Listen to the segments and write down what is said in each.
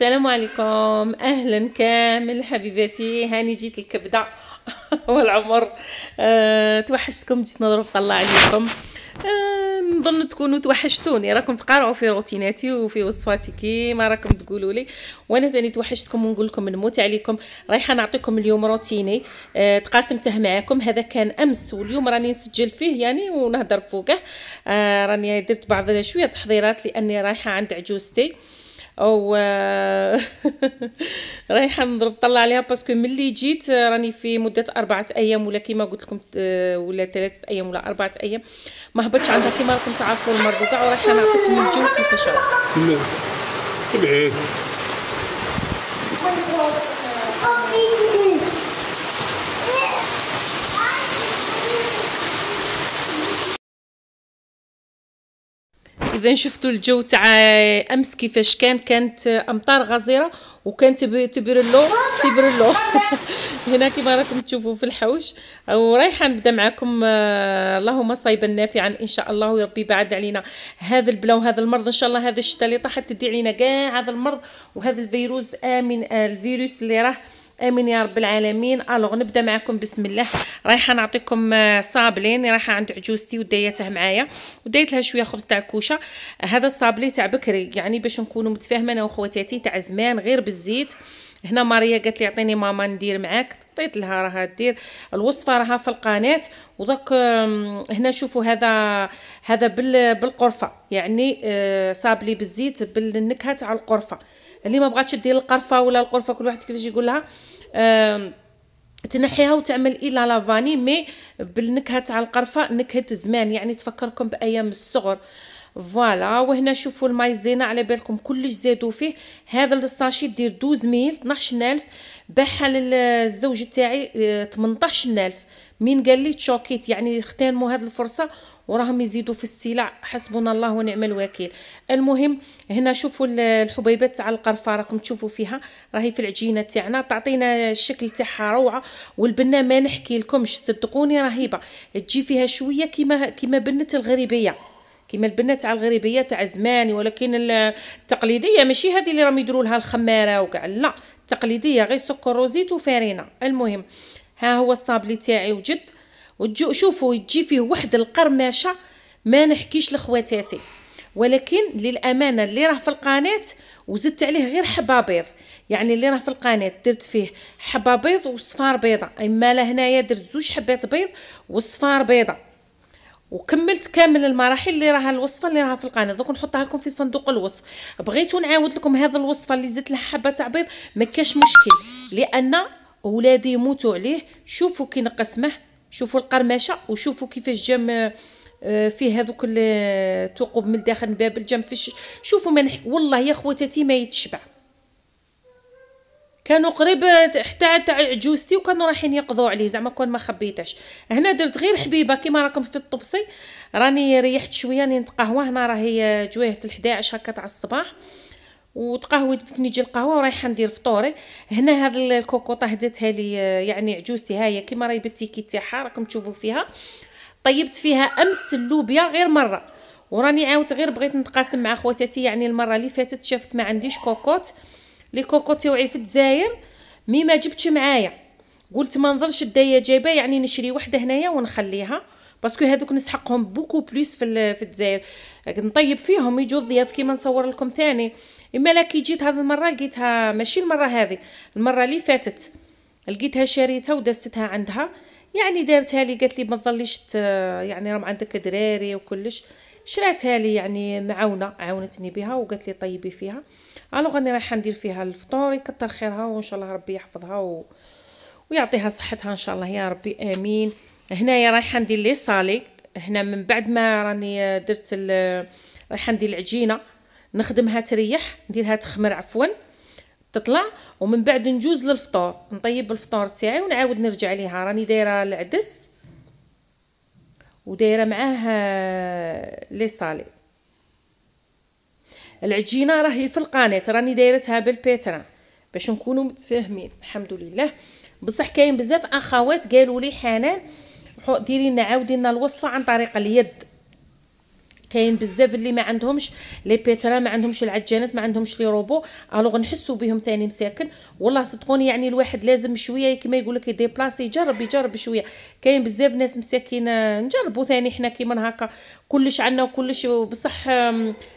السلام عليكم اهلا كامل حبيباتي هاني جيت الكبده والعمر أه توحشتكم جيت نضرب طلع عليكم أه نظن تكونوا توحشتوني راكم تقارعوا في روتيناتي وفي وصفاتي كيما راكم تقولوا لي وانا ثاني توحشتكم ونقول لكم نموت عليكم رايحه نعطيكم اليوم روتيني أه تقاسمته معاكم هذا كان امس واليوم راني نسجل فيه يعني ونهضر فوقه أه راني درت بعض شويه تحضيرات لاني رايحه عند عجوزتي أه او آه، رايحه نضرب طلع عليها باسكو ملي جيت آه، راني في مده أربعة ايام ولا كيما قلت لكم آه، ولا ثلاثه ايام ولا أربعة ايام ما هبطش عندها كيما راكم تعرفوا المرض وكاع ورايحه نعطيكم الجو كيفاش راه طبيعي اذا شفتوا الجو تاع امس كيفاش كان كانت امطار غزيره وكانت تبرلو تبرلو هنا كما راكم تشوفوا في الحوش ورايحه نبدا معكم آه، اللهم صيبا نافعا ان شاء الله ويربي بعد علينا هذا البلا وهذا المرض ان شاء الله هذا الشتاء اللي طاحت تدي علينا كاع هذا المرض وهذا الفيروس امن آه، الفيروس اللي راه امين يا رب العالمين الوغ نبدا معكم بسم الله رايحه نعطيكم آه، صابلين رايحه عند عجوزتي وديتها معايا وديت لها شويه خبز تاع كوشه هذا الصابلي تاع بكري يعني باش نكونوا متفاهمين انا وخواتاتي تاع زمان غير بالزيت هنا ماريا قالت لي عطيني ماما ندير معاك طيت لها راها دير الوصفه راها في القناه ودك هنا شوفوا هذا هذا بالقرفه يعني آه، صابلي بالزيت بالنكهه تاع القرفه اللي ما بغاتش دير القرفه ولا القرفه كل واحد كيفاش يقولها تنحيها وتعمل الى إيه لافاني مي بالنكهه تاع القرفه نكهه زمان يعني تفكركم بايام الصغر فوالا وهنا شوفوا المايزينا على بالكم كلش زادوا فيه هذا الساشي دير 12 ميل 12000 باعها للزوج تاعي 18000 آه، مين قال لي تشوكيت يعني اختنموا هذه الفرصه وراهم يزيدوا في السلع حسبنا الله ونعم الوكيل المهم هنا شوفوا الحبيبات تاع القرفه راكم تشوفوا فيها راهي في العجينه تاعنا تعطينا الشكل تاعها روعه والبنه ما نحكي لكمش صدقوني رهيبه تجي فيها شويه كيما كيما بنت الغريبيه كيما البنه تاع الغريبيه تاع زمان ولكن التقليديه ماشي هذه اللي راهم يديروا لها الخماره وكاع لا التقليديه غير سكر وزيت وفارينه المهم ها هو الصابلي تاعي وجد وتجو شوفوا تجي فيه واحد القرمشه ما نحكيش لخواتاتي ولكن للامانه اللي راه في القناه وزدت عليه غير حبه بيض يعني اللي راه في القناه درت فيه حبه بيض وصفار بيضه اما لهنايا درت زوج حبات بيض وصفار بيضه وكملت كامل المراحل اللي راها الوصفه اللي راها في القناه دوك نحطها لكم في صندوق الوصف بغيتو نعاود لكم هذه الوصفه اللي زدت لها حبه تاع بيض ما كاش مشكل لان ولادي يموتوا عليه شوفوا كي نقسمه شوفوا القرمشه وشوفوا كيفاش جام آه، فيه هذوك الثقوب آه، من داخل من باب الجام فيش شوفوا من نحكي والله يا خواتاتي ما يتشبع كانوا قريب حتى تاع عجوزتي وكانوا رايحين يقضوا عليه زعما كون ما خبيتاش هنا درت غير حبيبه كيما راكم في الطبسي راني ريحت شويه راني نتقهوى هنا راهي جواهه 11 هكا تاع الصباح وتقهويت بفني تجي القهوه ورايحه ندير فطوري هنا هاد الكوكوطه هداتها لي يعني عجوزتي ها هي كيما راهي بالتيكي تاعها راكم تشوفوا فيها طيبت فيها امس اللوبيا غير مره وراني عاودت غير بغيت نتقاسم مع خواتاتي يعني المره اللي فاتت شافت ما عنديش كوكوط لي كوكوط توعي في الجزائر مي ما جبتش معايا قلت ما نظلش الدايه جايبه يعني نشري وحده هنايا ونخليها باسكو هذوك نسحقهم بوكو بلوس في في الجزائر نطيب فيهم يجوا الضياف كيما نصور لكم ثاني اما لا كي جيت هذه المره لقيتها ماشي المره هذه المره اللي فاتت لقيتها شريتها ودستها عندها يعني دارتها لي قالت لي ما تظليش يعني راهم عندك دراري وكلش شراتها لي يعني معاونه عاونتني بها وقالت لي طيبي فيها الوغ راني رايحه ندير فيها الفطور يكثر خيرها وان شاء الله ربي يحفظها و... ويعطيها صحتها ان شاء الله يا ربي امين هنايا رايحه ندير لي صالي هنا من بعد ما راني درت ال... رايحه ندير العجينه نخدمها تريح نديرها تخمر عفوا تطلع ومن بعد نجوز للفطور نطيب الفطور تاعي ونعاود نرجع ليها راني دايره العدس ودايره معاه آه، لي صالي العجينه راهي في القناه راني دايرتها بالبيترا باش نكونوا متفاهمين الحمد لله بصح كاين بزاف اخوات قالوا لي حنان ديري لنا عاودي لنا الوصفه عن طريق اليد كاين بزاف اللي ما عندهمش لي بيترا ما عندهمش العجانات ما عندهمش لي روبو الوغ نحسوا بهم ثاني مساكن والله صدقوني يعني الواحد لازم شويه كيما يقول لك بلاصي يجرب يجرب شويه كاين بزاف ناس مساكين نجربوا ثاني حنا كيما هكا كلش عندنا وكلش بصح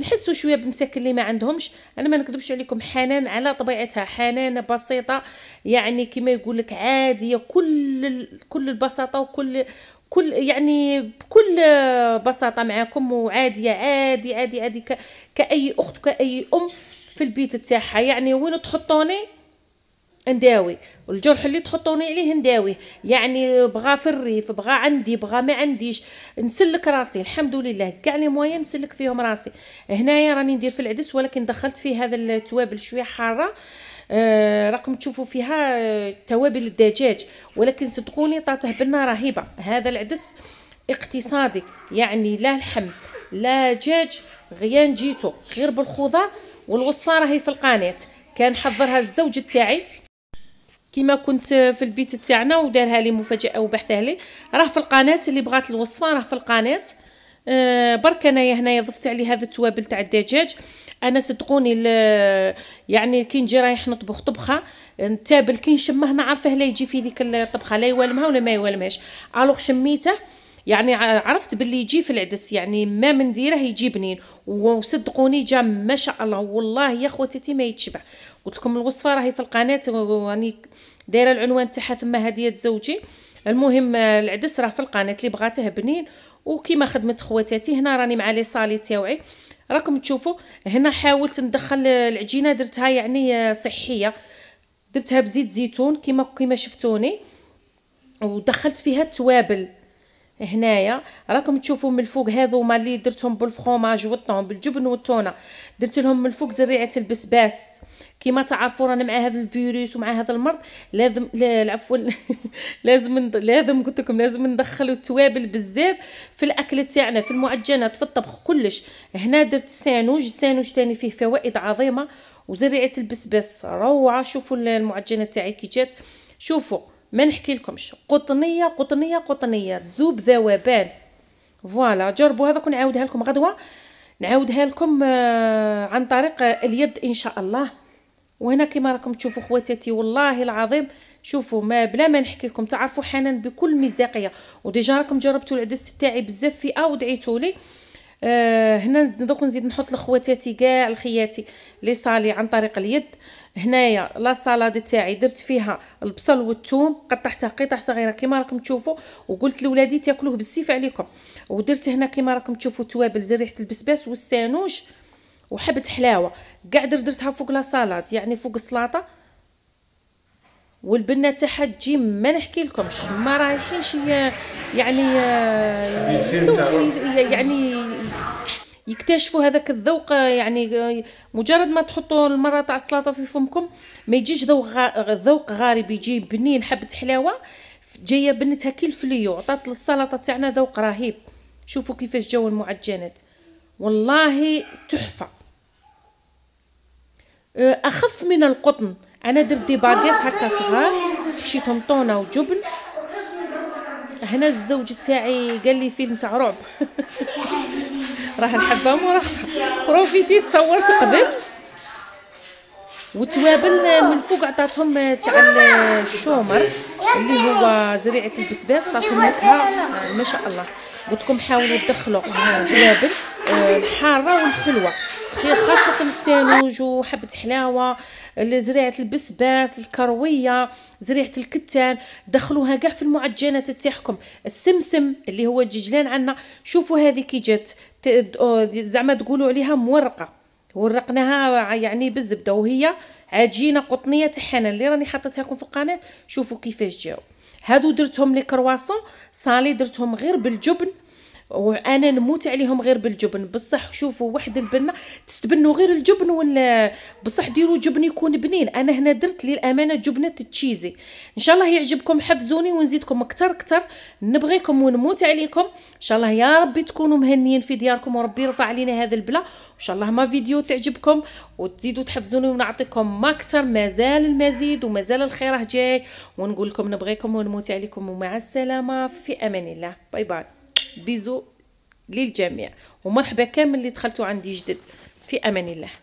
نحسوا شويه بمساكن اللي ما عندهمش انا ما نكذبش عليكم حنان على طبيعتها حنان بسيطه يعني كيما يقول لك عاديه كل كل البساطه وكل كل يعني بكل بساطه معاكم وعاديه عادي عادي عادي كاي اخت كاي ام في البيت تاعها يعني وين تحطوني نداوي الجرح اللي تحطوني عليه نداويه يعني بغى في الريف بغى عندي بغى ما عنديش نسلك راسي الحمد لله كاع لي مويا نسلك فيهم راسي هنايا راني ندير في العدس ولكن دخلت فيه هذا التوابل شويه حاره آه، راكم تشوفوا فيها آه، توابل الدجاج ولكن صدقوني طاطه بنه رهيبه هذا العدس اقتصادي يعني لا لحم لا دجاج غيان جيتو غير بالخضار والوصفه راهي في القناه كان حضرها الزوج تاعي كما كنت في البيت تاعنا ودارها لي مفاجاه وبحثها لي راه في القناه اللي بغات الوصفه راه في القناه آه، برك انايا هنايا ضفت عليه هذا التوابل تاع الدجاج انا صدقوني يعني كي نجي رايح نطبخ طبخه التابل كي نشمه نعرفه لا يجي في ذيك الطبخه لا يوالمها ولا ما يوالمهاش الوغ شميته يعني عرفت باللي يجي في العدس يعني ما من ديره يجي بنين وصدقوني جا ما شاء الله والله يا خواتاتي ما يتشبع قلت لكم الوصفه راهي في القناه وراني دايره العنوان تاعها ثم هديه زوجي المهم العدس راه في القناه اللي بغاته بنين وكيما خدمت خواتاتي هنا راني مع لي صالي تاوعي راكم تشوفوا هنا حاولت ندخل العجينه درتها يعني صحيه درتها بزيت زيتون كيما كيما شفتوني ودخلت فيها التوابل هنايا راكم تشوفوا من الفوق هذوما اللي درتهم بالفرomage والطون بالجبن والتونه درت لهم من الفوق زريعه البسباس كما تعرفوا رانا مع هذا الفيروس ومع هذا المرض لازم لا العفو لازم لازم قلت لكم لازم ندخلوا التوابل بزاف في الاكل تاعنا في المعجنات في الطبخ كلش هنا درت السانوج السانوج ثاني فيه فوائد عظيمه وزريعه البسباس روعه شوفوا المعجنات تاعي كي جات شوفوا ما نحكي لكمش قطنيه قطنيه قطنيه ذوب ذوبان فوالا جربوا هذا كنعاودها لكم غدوه نعاودها لكم آه، عن طريق اليد ان شاء الله وهنا كما راكم تشوفوا خواتاتي والله العظيم شوفوا ما بلا ما نحكي لكم تعرفوا حنان بكل مصداقيه وديجا راكم جربتوا العدس تاعي بزاف فئه ودعيتوا لي آه هنا دوك نزيد نحط لخواتاتي كاع لخياتي لي صالي عن طريق اليد هنايا لا سالاد تاعي درت فيها البصل والثوم قطعتها قطع صغيره كما راكم تشوفوا وقلت لولادي تاكلوه بالسيف عليكم ودرت هنا كما راكم تشوفوا توابل زريحه ريحه البسباس والسانوج وحبه حلاوه كاع درتها فوق لا سلطه يعني فوق السلطه والبنه تاعها تجي ما نحكي لكمش ما رايحينش يعني آه، يعني يكتشفوا هذاك الذوق آه، يعني آه، مجرد ما تحطوا المره تاع السلطه في فمكم ما يجيش ذوق ذوق غارب يجي بنين حبه حلاوه جايه بنتها كي فليو عطات للسلطه تاعنا ذوق رهيب شوفوا كيفاش جاو المعجنات والله تحفه أه، اخف من القطن انا درت دي باغيط هكا صغار شيتهم طونه وجبن هنا الزوج تاعي قال لي فيلم تاع رعب راه الحبه مرافقه بروفيتي تصورت قبل وتوابل من فوق عطاتهم تاع الشومر اللي هو زريعه البسباس راكم نكهه آه، ما شاء الله قلت لكم حاولوا تدخلوا توابل الحاره آه، والحلوه خاصه السانوج وحبه حلاوه زريعه البسباس الكرويه زريعه الكتان دخلوها كاع في المعجنات تاعكم السمسم اللي هو الدجلان عندنا شوفوا هذه كي جات زعما تقولوا عليها مورقه ورقناها يعني بالزبده وهي عجينه قطنيه حنان اللي راني حطيتها لكم في القناه شوفوا كيفاش جاوا هادو درتهم لي كرواسون صالي درتهم غير بالجبن وانا نموت عليهم غير بالجبن بصح شوفوا واحد البنه تستبنوا غير الجبن ولا بصح ديروا جبن يكون بنين انا هنا درت للامانه جبنه تشيزي ان شاء الله يعجبكم حفزوني ونزيدكم اكثر اكثر نبغيكم ونموت عليكم ان شاء الله يا ربي تكونوا مهنيين في دياركم وربي يرفع علينا هذا البلا ان شاء الله ما فيديو تعجبكم وتزيدوا تحفزوني ونعطيكم ما اكثر مازال المزيد ومازال الخير راه جاي ونقول لكم نبغيكم ونموت عليكم ومع السلامه في امان الله باي باي بيزو للجميع ومرحبا كامل اللي دخلتوا عندي جدد في امان الله